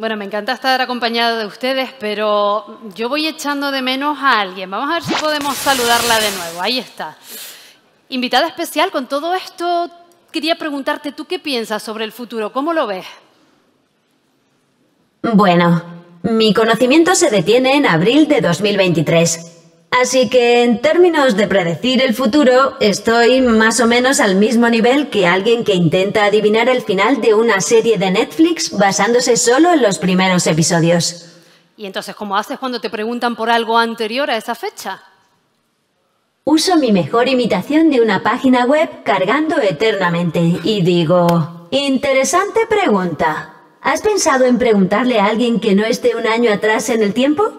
Bueno, me encanta estar acompañada de ustedes, pero yo voy echando de menos a alguien. Vamos a ver si podemos saludarla de nuevo. Ahí está. Invitada especial, con todo esto quería preguntarte, ¿tú qué piensas sobre el futuro? ¿Cómo lo ves? Bueno, mi conocimiento se detiene en abril de 2023. Así que en términos de predecir el futuro, estoy más o menos al mismo nivel que alguien que intenta adivinar el final de una serie de Netflix basándose solo en los primeros episodios. ¿Y entonces cómo haces cuando te preguntan por algo anterior a esa fecha? Uso mi mejor imitación de una página web cargando eternamente y digo, interesante pregunta. ¿Has pensado en preguntarle a alguien que no esté un año atrás en el tiempo?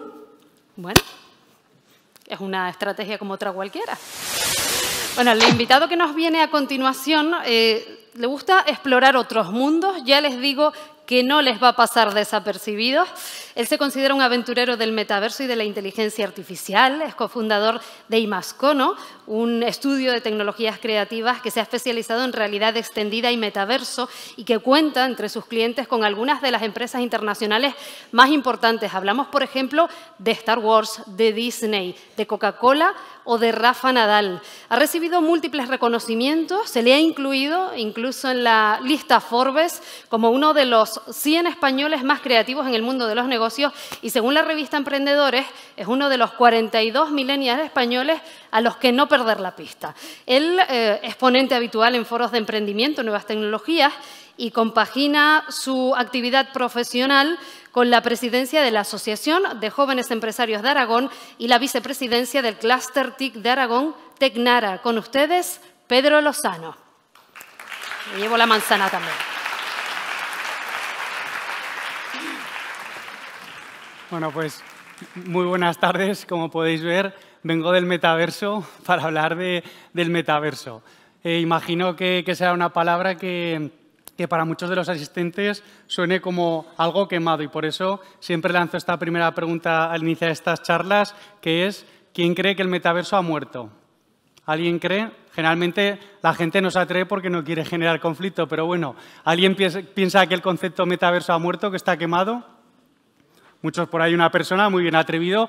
Bueno, es una estrategia como otra cualquiera. Bueno, el invitado que nos viene a continuación eh, le gusta explorar otros mundos. Ya les digo que no les va a pasar desapercibidos. Él se considera un aventurero del metaverso y de la inteligencia artificial, es cofundador de Imascono, un estudio de tecnologías creativas que se ha especializado en realidad extendida y metaverso y que cuenta entre sus clientes con algunas de las empresas internacionales más importantes. Hablamos, por ejemplo, de Star Wars, de Disney, de Coca-Cola o de Rafa Nadal. Ha recibido múltiples reconocimientos, se le ha incluido incluso en la lista Forbes como uno de los 100 españoles más creativos en el mundo de los negocios y según la revista Emprendedores es uno de los 42 millennials españoles a los que no perder la pista. Él es eh, ponente habitual en foros de emprendimiento, nuevas tecnologías y compagina su actividad profesional con la presidencia de la Asociación de Jóvenes Empresarios de Aragón y la vicepresidencia del Cluster TIC de Aragón, Tecnara. Con ustedes, Pedro Lozano. Me llevo la manzana también. Bueno, pues muy buenas tardes, como podéis ver, vengo del metaverso para hablar del metaverso. Eh, imagino que, será una palabra que, que, para muchos de los asistentes suene como algo quemado y por eso siempre lanzo esta primera pregunta al iniciar estas charlas, que es, ¿quién cree que el metaverso ha muerto? ¿Alguien cree? Generalmente la gente no se atreve porque no quiere generar conflicto, pero bueno, ¿alguien piensa que el concepto metaverso ha muerto, que está quemado? Muchos por ahí, una persona muy bien atrevido.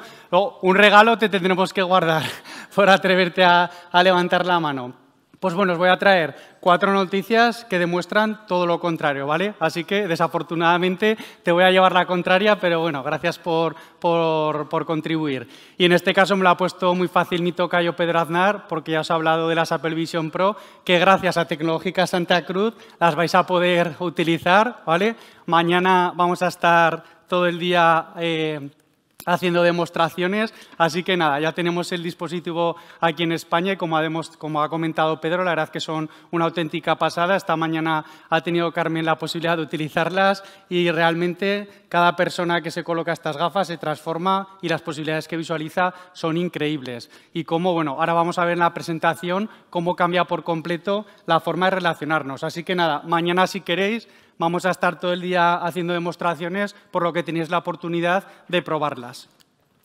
un regalo te tendremos que guardar por atreverte a, levantar la mano. Pues bueno, os voy a traer cuatro noticias que demuestran todo lo contrario, ¿vale? Así que desafortunadamente te voy a llevar la contraria, pero bueno, gracias por, por, contribuir. Y en este caso me lo ha puesto muy fácil mi tocayo Pedro Aznar, porque ya os he hablado de las Apple Vision Pro, que gracias a Tecnológica Santa Cruz las vais a poder utilizar, ¿vale? Mañana vamos a estar todo el día eh, haciendo demostraciones. Así que nada, ya tenemos el dispositivo aquí en España y como ha, como ha, comentado Pedro, la verdad que son una auténtica pasada. Esta mañana ha tenido Carmen la posibilidad de utilizarlas y realmente cada persona que se coloca estas gafas se transforma y las posibilidades que visualiza son increíbles. Y como, bueno, ahora vamos a ver en la presentación cómo cambia por completo la forma de relacionarnos. Así que nada, mañana si queréis vamos a estar todo el día haciendo demostraciones, por lo que tenéis la oportunidad de probarlas.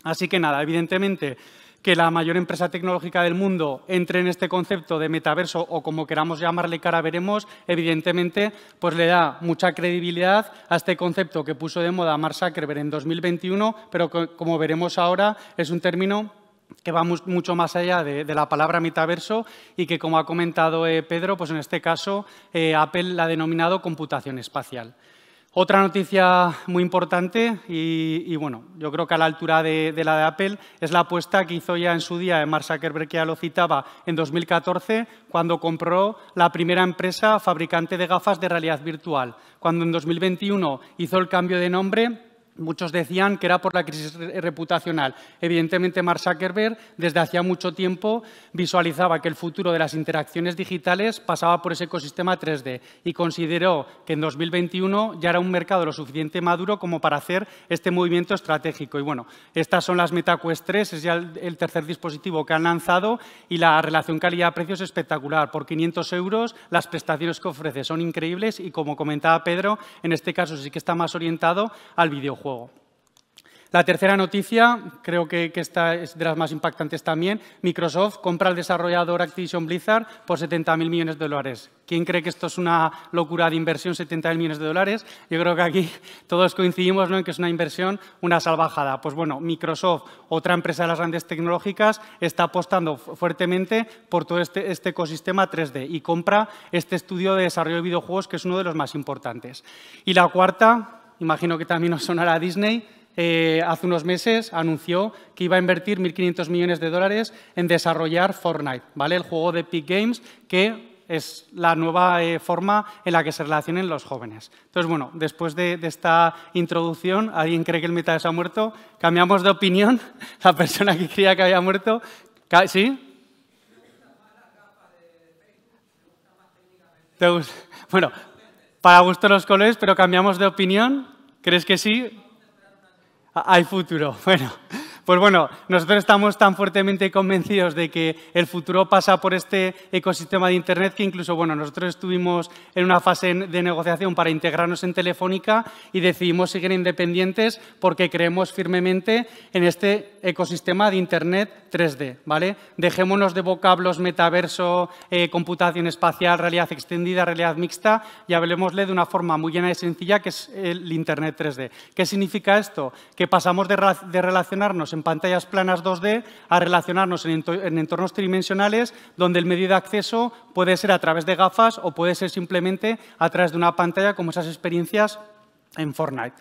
Así que nada, evidentemente que la mayor empresa tecnológica del mundo entre en este concepto de metaverso o como queramos llamarle cara veremos, evidentemente pues le da mucha credibilidad a este concepto que puso de moda Mark Zuckerberg en 2021, pero como veremos ahora es un término que va mucho más allá de, la palabra metaverso y que, como ha comentado eh, Pedro, pues en este caso eh, Apple la ha denominado computación espacial. Otra noticia muy importante y, bueno, yo creo que a la altura de, la de Apple es la apuesta que hizo ya en su día, eh, Mark Zuckerberg que ya lo citaba, en 2014, cuando compró la primera empresa fabricante de gafas de realidad virtual. Cuando en 2021 hizo el cambio de nombre Muchos decían que era por la crisis reputacional. Evidentemente, Mark Zuckerberg desde hacía mucho tiempo visualizaba que el futuro de las interacciones digitales pasaba por ese ecosistema 3D y consideró que en 2021 ya era un mercado lo suficiente maduro como para hacer este movimiento estratégico. Y bueno, estas son las MetaQuest 3, es ya el tercer dispositivo que han lanzado y la relación calidad-precio es espectacular. Por 500 euros las prestaciones que ofrece son increíbles y como comentaba Pedro, en este caso sí que está más orientado al videojuego. La tercera noticia, creo que, esta es de las más impactantes también, Microsoft compra al desarrollador Activision Blizzard por 70.000 millones de dólares. ¿Quién cree que esto es una locura de inversión, 70.000 millones de dólares? Yo creo que aquí todos coincidimos en que es una inversión, una salvajada. Pues bueno, Microsoft, otra empresa de las grandes tecnológicas, está apostando fuertemente por todo este, este ecosistema 3D y compra este estudio de desarrollo de videojuegos que es uno de los más importantes. Y la cuarta, imagino que también os sonará Disney, eh, hace unos meses anunció que iba a invertir 1.500 millones de dólares en desarrollar Fortnite, ¿vale? el juego de Epic Games que es la nueva eh, forma en la que se relacionen los jóvenes. Entonces, bueno, después de, esta introducción, alguien cree que el mitad ha muerto, cambiamos de opinión, la persona que creía que había muerto, ¿sí? Bueno, para gusto los colores, pero cambiamos de opinión. ¿Crees que sí? Hay futuro. Bueno. Pues bueno, nosotros estamos tan fuertemente convencidos de que el futuro pasa por este ecosistema de Internet que incluso, bueno, nosotros estuvimos en una fase de negociación para integrarnos en Telefónica y decidimos seguir independientes porque creemos firmemente en este ecosistema de Internet 3D, ¿vale? Dejémonos de vocablos metaverso, eh, computación espacial, realidad extendida, realidad mixta y hablemosle de una forma muy llena y sencilla que es el Internet 3D. ¿Qué significa esto? Que pasamos de, de relacionarnos en en pantallas planas 2D a relacionarnos en entornos tridimensionales donde el medio de acceso puede ser a través de gafas o puede ser simplemente a través de una pantalla como esas experiencias en Fortnite.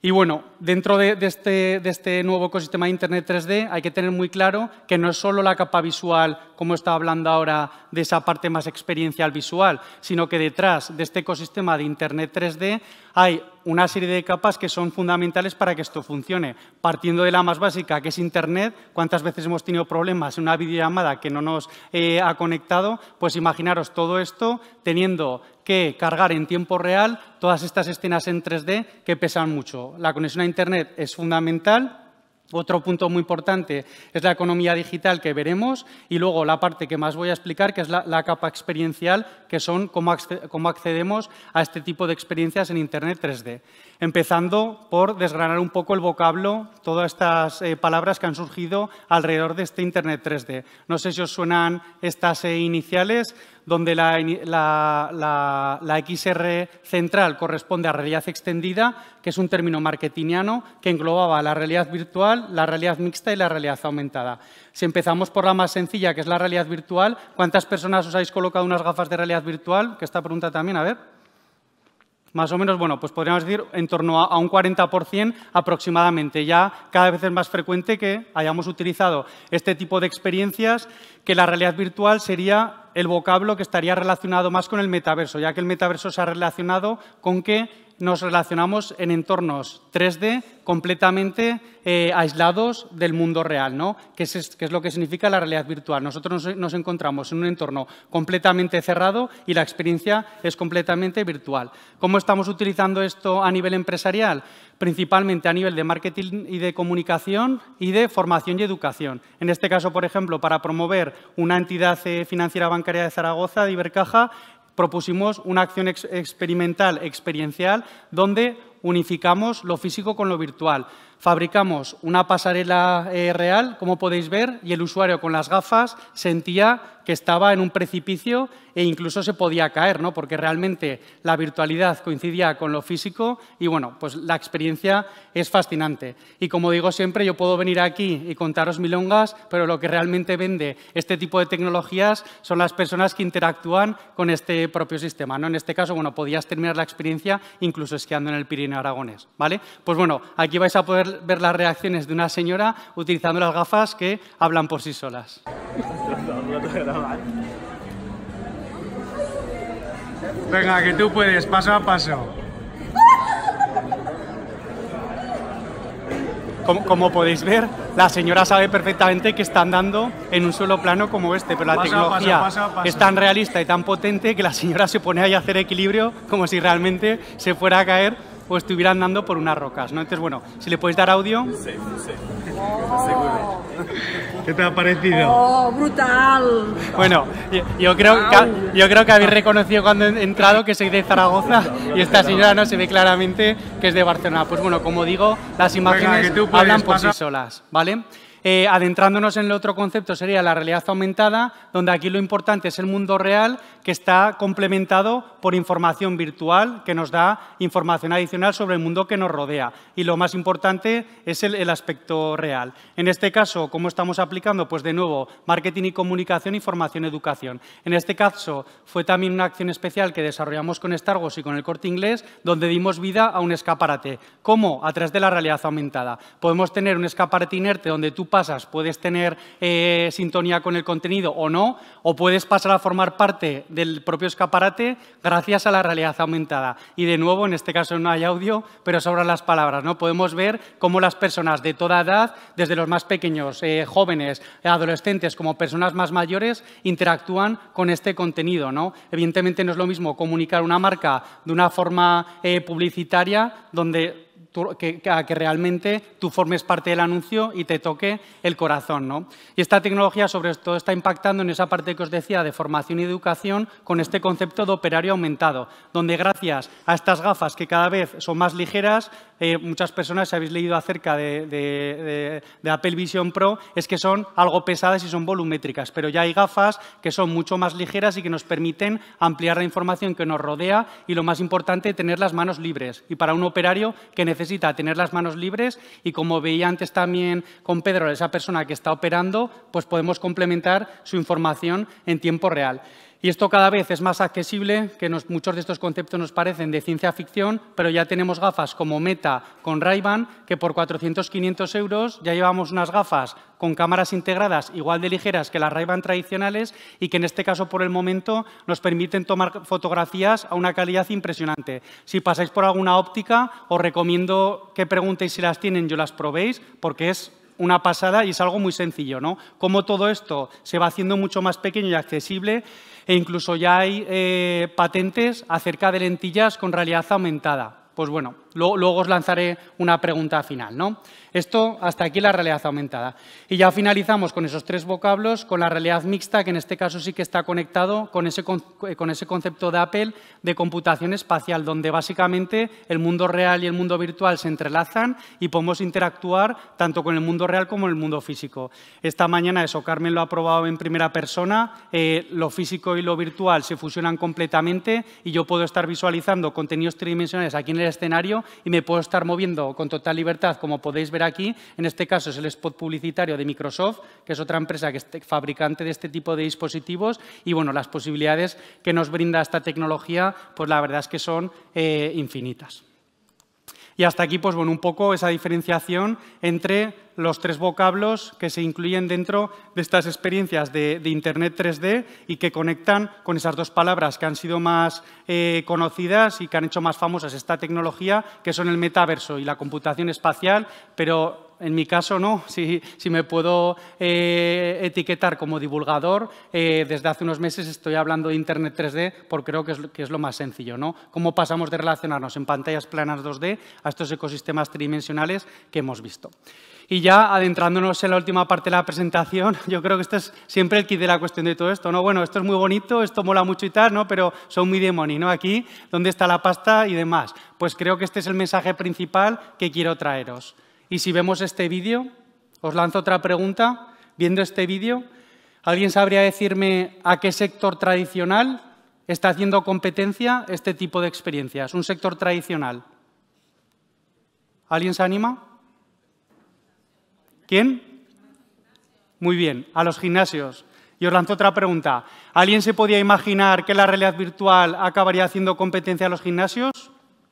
Y bueno, dentro de, este, de, este, nuevo ecosistema de Internet 3D hay que tener muy claro que no es solo la capa visual, como está hablando ahora, de esa parte más experiencial visual, sino que detrás de este ecosistema de Internet 3D hay una serie de capas que son fundamentales para que esto funcione. Partiendo de la más básica, que es Internet, cuántas veces hemos tenido problemas en una videollamada que no nos eh, ha conectado, pues imaginaros todo esto teniendo que cargar en tiempo real todas estas escenas en 3D que pesan mucho. La conexión a Internet es fundamental otro punto muy importante es la economía digital que veremos y luego la parte que más voy a explicar, que es la, capa experiencial, que son cómo, accedemos a este tipo de experiencias en Internet 3D. Empezando por desgranar un poco el vocablo, todas estas eh, palabras que han surgido alrededor de este Internet 3D. No sé si os suenan estas eh, iniciales, donde la, XR central corresponde a realidad extendida, que es un término marketingiano que englobaba la realidad virtual, la realidad mixta y la realidad aumentada. Si empezamos por la más sencilla, que es la realidad virtual, ¿cuántas personas os habéis colocado unas gafas de realidad virtual? Que esta pregunta también, a ver. Más o menos, bueno, pues podríamos decir en torno a un 40% aproximadamente. Ya cada vez es más frecuente que hayamos utilizado este tipo de experiencias, que la realidad virtual sería el vocablo que estaría relacionado más con el metaverso, ya que el metaverso se ha relacionado con que nos relacionamos en entornos 3D completamente eh, aislados del mundo real, ¿no? que, es, lo que significa la realidad virtual. Nosotros nos, nos, encontramos en un entorno completamente cerrado y la experiencia es completamente virtual. ¿Cómo estamos utilizando esto a nivel empresarial? Principalmente a nivel de marketing y de comunicación y de formación y educación. En este caso, por ejemplo, para promover una entidad eh, financiera bancaria de Zaragoza, de Ibercaja, propusimos una acción experimental, experiencial, donde unificamos lo físico con lo virtual fabricamos una pasarela eh, real, como podéis ver, y el usuario con las gafas sentía que estaba en un precipicio e incluso se podía caer, ¿no? porque realmente la virtualidad coincidía con lo físico y bueno, pues la experiencia es fascinante. Y como digo siempre, yo puedo venir aquí y contaros milongas, pero lo que realmente vende este tipo de tecnologías son las personas que interactúan con este propio sistema. ¿no? En este caso, bueno, podías terminar la experiencia incluso esquiando en el Pirineo Aragones. ¿vale? Pues bueno, aquí vais a poder ver, las reacciones de una señora utilizando las gafas que hablan por sí solas. Venga, que tú puedes, paso a paso. Como, podéis ver, la señora sabe perfectamente que está andando en un solo plano como este, pero la tecnología es tan realista y tan potente que la señora se pone ahí a hacer equilibrio como si realmente se fuera a caer o estuviera pues andando por unas rocas, ¿no? Entonces, bueno, si le puedes dar audio... Sí, sí. ¿Qué te ha parecido? ¡Oh, brutal! Bueno, yo, creo, que, yo creo que habéis reconocido cuando he entrado que soy de Zaragoza y esta señora no se ve claramente que es de Barcelona. Pues bueno, como digo, las imágenes hablan por sí solas, ¿vale? Eh, adentrándonos en el otro concepto sería la realidad aumentada, donde aquí lo importante es el mundo real que está complementado por información virtual que nos da información adicional sobre el mundo que nos rodea. Y lo más importante es el, aspecto real. En este caso, ¿cómo estamos aplicando? Pues de nuevo, marketing y comunicación y formación educación. En este caso, fue también una acción especial que desarrollamos con Stargos y con el Corte Inglés, donde dimos vida a un escaparate. ¿Cómo? A través de la realidad aumentada. Podemos tener un escaparate inerte donde tú pasas, puedes tener eh, sintonía con el contenido o no, o puedes pasar a formar parte del propio escaparate gracias a la realidad aumentada. Y de nuevo, en este caso no hay audio, pero sobran las palabras. ¿no? Podemos ver cómo las personas de toda edad, desde los más pequeños, eh, jóvenes, adolescentes, como personas más mayores, interactúan con este contenido. ¿no? Evidentemente no es lo mismo comunicar una marca de una forma eh, publicitaria donde a que, realmente tú formes parte del anuncio y te toque el corazón. ¿no? Y esta tecnología sobre todo está impactando en esa parte que os decía de formación y educación con este concepto de operario aumentado, donde gracias a estas gafas que cada vez son más ligeras, eh, muchas personas, si habéis leído acerca de, de, Apple Vision Pro, es que son algo pesadas y son volumétricas, pero ya hay gafas que son mucho más ligeras y que nos permiten ampliar la información que nos rodea y lo más importante, tener las manos libres. Y para un operario que necesita tener las manos libres y como veía antes también con Pedro, esa persona que está operando, pues podemos complementar su información en tiempo real. Y esto cada vez es más accesible, que muchos de estos conceptos nos parecen de ciencia ficción, pero ya tenemos gafas como Meta con ray que por 400-500 euros ya llevamos unas gafas con cámaras integradas igual de ligeras que las ray tradicionales y que en este caso por el momento nos permiten tomar fotografías a una calidad impresionante. Si pasáis por alguna óptica, os recomiendo que preguntéis si las tienen, yo las probéis, porque es una pasada y es algo muy sencillo, ¿no? Cómo todo esto se va haciendo mucho más pequeño y accesible e incluso ya hay eh, patentes acerca de lentillas con realidad aumentada. Pues bueno, Luego, os lanzaré una pregunta final. ¿no? Esto hasta aquí la realidad aumentada. Y ya finalizamos con esos tres vocablos, con la realidad mixta, que en este caso sí que está conectado con ese, con eh, ese concepto de Apple de computación espacial, donde básicamente el mundo real y el mundo virtual se entrelazan y podemos interactuar tanto con el mundo real como el mundo físico. Esta mañana eso, Carmen lo ha probado en primera persona, eh, lo físico y lo virtual se fusionan completamente y yo puedo estar visualizando contenidos tridimensionales aquí en el escenario y me puedo estar moviendo con total libertad, como podéis ver aquí. En este caso es el spot publicitario de Microsoft, que es otra empresa que es fabricante de este tipo de dispositivos. Y bueno, las posibilidades que nos brinda esta tecnología, pues la verdad es que son eh, infinitas. Y hasta aquí, pues bueno, un poco esa diferenciación entre los tres vocablos que se incluyen dentro de estas experiencias de, Internet 3D y que conectan con esas dos palabras que han sido más eh, conocidas y que han hecho más famosas esta tecnología, que son el metaverso y la computación espacial, pero en mi caso no, si, me puedo eh, etiquetar como divulgador, eh, desde hace unos meses estoy hablando de Internet 3D porque creo que es, lo más sencillo, Cómo pasamos de relacionarnos en pantallas planas 2D a estos ecosistemas tridimensionales que hemos visto. Y ya adentrándonos en la última parte de la presentación, yo creo que este es siempre el kit de la cuestión de todo esto, Bueno, esto es muy bonito, esto mola mucho y tal, Pero son muy demonios ¿no? Aquí, ¿dónde está la pasta y demás? Pues creo que este es el mensaje principal que quiero traeros. Y si vemos este vídeo, os lanzo otra pregunta. Viendo este vídeo, ¿alguien sabría decirme a qué sector tradicional está haciendo competencia este tipo de experiencias? Un sector tradicional. ¿Alguien se anima? ¿Quién? Muy bien, a los gimnasios. Y os lanzo otra pregunta. ¿Alguien se podía imaginar que la realidad virtual acabaría haciendo competencia a los gimnasios?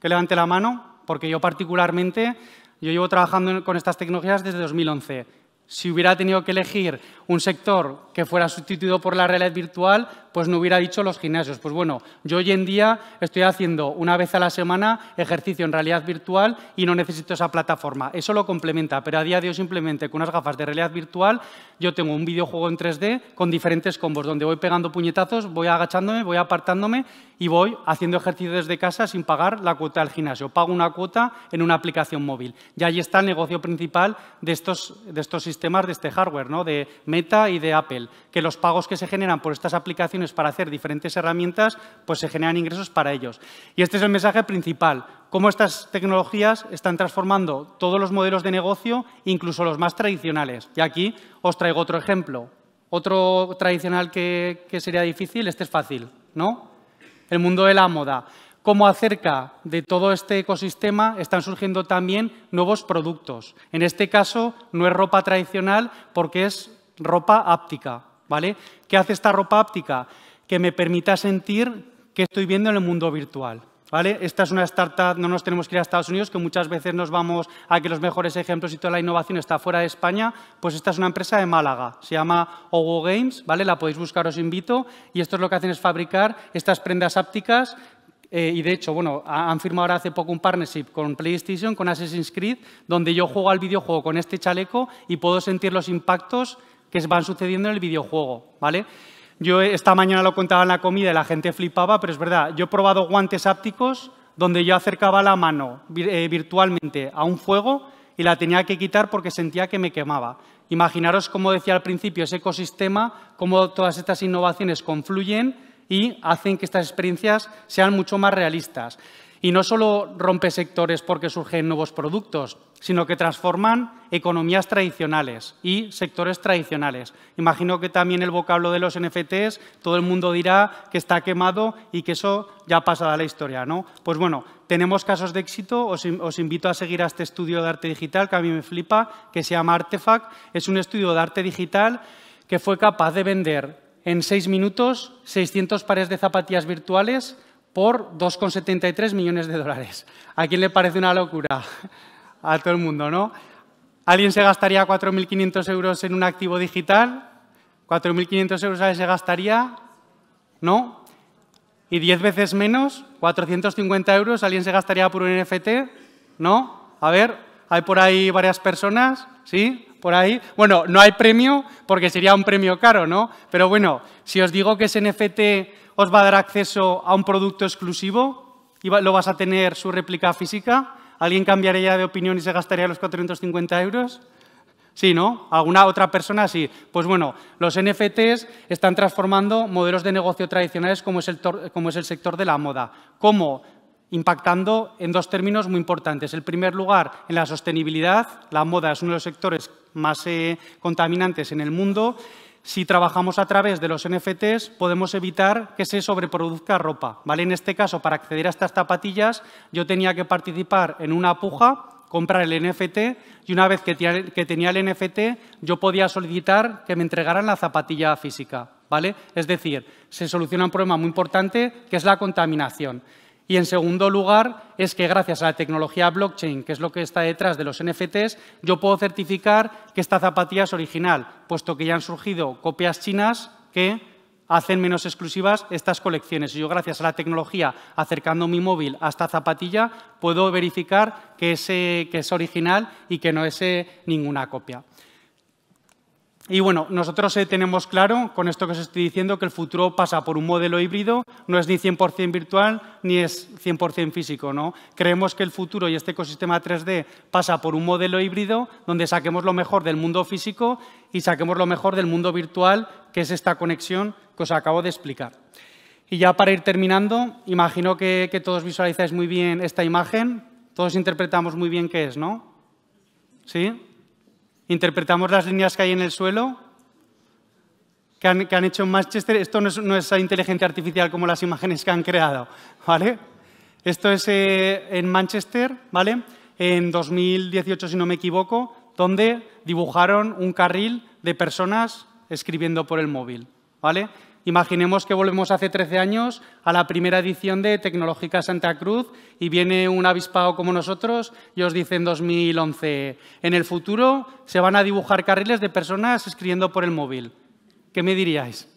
Que levante la mano, porque yo particularmente yo llevo trabajando con estas tecnologías desde 2011. Si hubiera tenido que elegir un sector que fuera sustituido por la realidad virtual, pues no hubiera dicho los gimnasios. Pues bueno, yo hoy en día estoy haciendo una vez a la semana ejercicio en realidad virtual y no necesito esa plataforma. Eso lo complementa, pero a día de hoy simplemente con unas gafas de realidad virtual yo tengo un videojuego en 3D con diferentes combos donde voy pegando puñetazos, voy agachándome, voy apartándome y voy haciendo ejercicio desde casa sin pagar la cuota del gimnasio. Pago una cuota en una aplicación móvil. Y ahí está el negocio principal de estos, de estos sistemas temas de este hardware, ¿no? de Meta y de Apple, que los pagos que se generan por estas aplicaciones para hacer diferentes herramientas, pues se generan ingresos para ellos. Y este es el mensaje principal, cómo estas tecnologías están transformando todos los modelos de negocio, incluso los más tradicionales. Y aquí os traigo otro ejemplo. Otro tradicional que, que sería difícil, este es fácil, ¿no? El mundo de la moda cómo acerca de todo este ecosistema están surgiendo también nuevos productos. En este caso, no es ropa tradicional porque es ropa áptica. ¿vale? ¿Qué hace esta ropa áptica? Que me permita sentir que estoy viendo en el mundo virtual. ¿Vale? Esta es una startup, no nos tenemos que ir a Estados Unidos, que muchas veces nos vamos a que los mejores ejemplos y toda la innovación está fuera de España. Pues esta es una empresa de Málaga, se llama Ogo Games, ¿vale? La podéis buscar, os invito. Y esto es lo que hacen es fabricar estas prendas ápticas eh, y de hecho, bueno, han firmado ahora hace poco un partnership con PlayStation, con Assassin's Creed, donde yo juego al videojuego con este chaleco y puedo sentir los impactos que van sucediendo en el videojuego, ¿vale? Yo esta mañana lo contaba en la comida y la gente flipaba, pero es verdad, yo he probado guantes ápticos donde yo acercaba la mano eh, virtualmente a un fuego y la tenía que quitar porque sentía que me quemaba. Imaginaros, como decía al principio, ese ecosistema, cómo todas estas innovaciones confluyen y hacen que estas experiencias sean mucho más realistas. Y no solo rompe sectores porque surgen nuevos productos, sino que transforman economías tradicionales y sectores tradicionales. Imagino que también el vocablo de los NFTs, todo el mundo dirá que está quemado y que eso ya ha pasado a la historia, ¿no? Pues bueno, tenemos casos de éxito, os, invito a seguir a este estudio de arte digital que a mí me flipa, que se llama Artefact. Es un estudio de arte digital que fue capaz de vender en seis minutos 600 pares de zapatillas virtuales por 2,73 millones de dólares. ¿A quién le parece una locura? A todo el mundo, ¿no? ¿Alguien se gastaría 4.500 euros en un activo digital? ¿4.500 euros alguien se gastaría? ¿No? ¿Y 10 veces menos? ¿450 euros? ¿Alguien se gastaría por un NFT? ¿No? A ver, hay por ahí varias personas, ¿sí? por ahí. Bueno, no hay premio porque sería un premio caro, ¿no? Pero bueno, si os digo que ese NFT os va a dar acceso a un producto exclusivo y lo vas a tener su réplica física, ¿alguien cambiaría de opinión y se gastaría los 450 euros? Sí, ¿no? ¿Alguna otra persona sí? Pues bueno, los NFTs están transformando modelos de negocio tradicionales como es el, como es el sector de la moda. ¿Cómo? impactando en dos términos muy importantes. En primer lugar, en la sostenibilidad. La moda es uno de los sectores más eh, contaminantes en el mundo. Si trabajamos a través de los NFTs, podemos evitar que se sobreproduzca ropa. ¿vale? En este caso, para acceder a estas zapatillas, yo tenía que participar en una puja, comprar el NFT y una vez que tenía el NFT, yo podía solicitar que me entregaran la zapatilla física. ¿vale? Es decir, se soluciona un problema muy importante que es la contaminación. Y en segundo lugar, es que gracias a la tecnología blockchain, que es lo que está detrás de los NFTs, yo puedo certificar que esta zapatilla es original, puesto que ya han surgido copias chinas que hacen menos exclusivas estas colecciones. Y yo, gracias a la tecnología, acercando mi móvil a esta zapatilla, puedo verificar que, que es original y que no es eh, ninguna copia. Y bueno, nosotros eh, tenemos claro, con esto que os estoy diciendo, que el futuro pasa por un modelo híbrido, no es ni 100% virtual ni es 100% físico. ¿no? Creemos que el futuro y este ecosistema 3D pasa por un modelo híbrido donde saquemos lo mejor del mundo físico y saquemos lo mejor del mundo virtual, que es esta conexión que os acabo de explicar. Y ya para ir terminando, imagino que, que todos visualizáis muy bien esta imagen, todos interpretamos muy bien qué es, ¿no? ¿Sí? Interpretamos las líneas que hay en el suelo, que han, hecho en Manchester. Esto no es, no inteligencia artificial como las imágenes que han creado, Esto es eh, en Manchester, ¿vale? En 2018, si no me equivoco, donde dibujaron un carril de personas escribiendo por el móvil, ¿vale? Imaginemos que volvemos hace 13 años a la primera edición de Tecnológica Santa Cruz y viene un avispado como nosotros y os dice en 2011, en el futuro se van a dibujar carriles de personas escribiendo por el móvil. ¿Qué me diríais?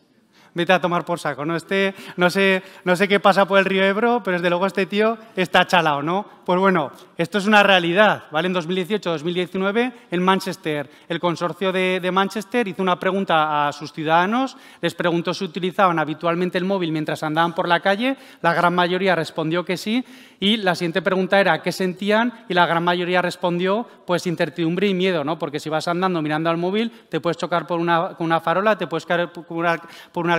vete a tomar por saco. No, este, no, sé, no sé qué pasa por el río Ebro, pero desde luego este tío está chalao, ¿no? Pues bueno, esto es una realidad, ¿vale? En 2018-2019, en Manchester, el consorcio de, de, Manchester hizo una pregunta a sus ciudadanos, les preguntó si utilizaban habitualmente el móvil mientras andaban por la calle, la gran mayoría respondió que sí, y la siguiente pregunta era qué sentían, y la gran mayoría respondió, pues incertidumbre y miedo, ¿no? Porque si vas andando mirando al móvil, te puedes chocar por una, con una farola, te puedes caer por una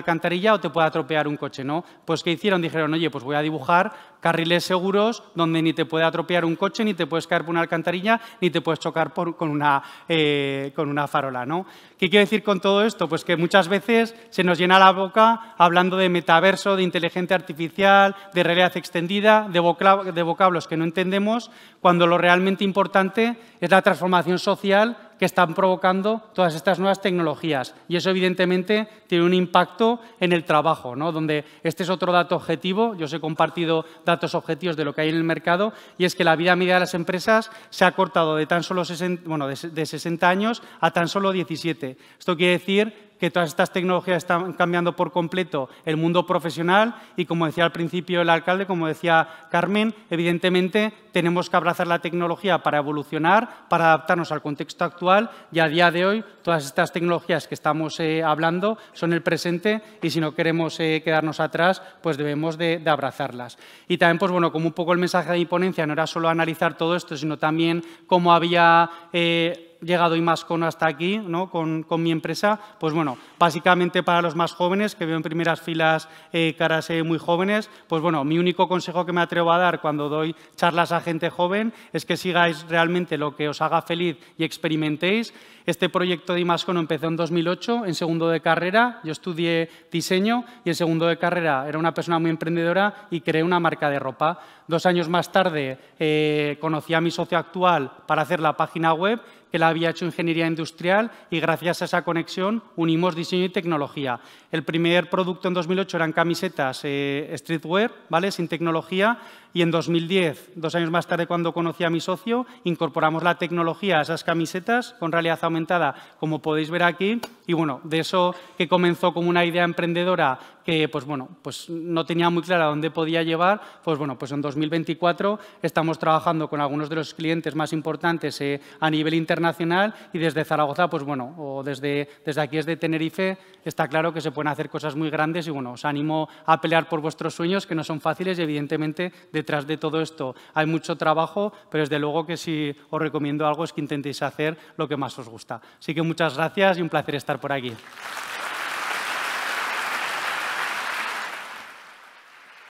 o te puede atropellar un coche, ¿no? Pues ¿qué hicieron? Dijeron, oye, pues voy a dibujar Carriles seguros donde ni te puede atropellar un coche, ni te puedes caer por una alcantarilla, ni te puedes chocar con, una, eh, con una farola. ¿no? ¿Qué quiero decir con todo esto? Pues que muchas veces se nos llena la boca hablando de metaverso, de inteligencia artificial, de realidad extendida, de, de vocablos que no entendemos, cuando lo realmente importante es la transformación social que están provocando todas estas nuevas tecnologías. Y eso, evidentemente, tiene un impacto en el trabajo, donde este es otro dato objetivo. Yo os he compartido datos objetivos de lo que hay en el mercado, y es que la vida media de las empresas se ha cortado de, tan solo 60, bueno, de, 60 años a tan solo 17. Esto quiere decir que todas estas tecnologías están cambiando por completo el mundo profesional y, como decía al principio el alcalde, como decía Carmen, evidentemente tenemos que abrazar la tecnología para evolucionar, para adaptarnos al contexto actual y a día de hoy todas estas tecnologías que estamos eh, hablando son el presente y si no queremos eh, quedarnos atrás, pues debemos de, abrazarlas. Y también, pues bueno, como un poco el mensaje de mi ponencia no era solo analizar todo esto, sino también cómo había... Eh, llegado y hasta aquí, ¿no? con, con, mi empresa, pues bueno, básicamente para los más jóvenes, que veo en primeras filas eh, caras eh, muy jóvenes, pues bueno, mi único consejo que me atrevo a dar cuando doy charlas a gente joven es que sigáis realmente lo que os haga feliz y experimentéis. Este proyecto de IMASKONO empezó en 2008, en segundo de carrera, yo estudié diseño y en segundo de carrera era una persona muy emprendedora y creé una marca de ropa. Dos años más tarde eh, conocí a mi socio actual para hacer la página web que la había hecho ingeniería industrial y gracias a esa conexión unimos diseño y tecnología. El primer producto en 2008 eran camisetas eh, streetwear, ¿vale? Sin tecnología y en 2010, dos años más tarde cuando conocí a mi socio, incorporamos la tecnología a esas camisetas con realidad aumentada, como podéis ver aquí. Y bueno, de eso que comenzó como una idea emprendedora que pues bueno, pues no tenía muy clara dónde podía llevar, pues bueno, pues en 2024 estamos trabajando con algunos de los clientes más importantes eh, a nivel internacional y desde Zaragoza, pues bueno, o desde, desde aquí desde Tenerife, está claro que se pueden hacer cosas muy grandes y bueno, os animo a pelear por vuestros sueños que no son fáciles y evidentemente de detrás de todo esto hay mucho trabajo, pero desde luego que si os recomiendo algo es que intentéis hacer lo que más os gusta. Así que muchas gracias y un placer estar por aquí.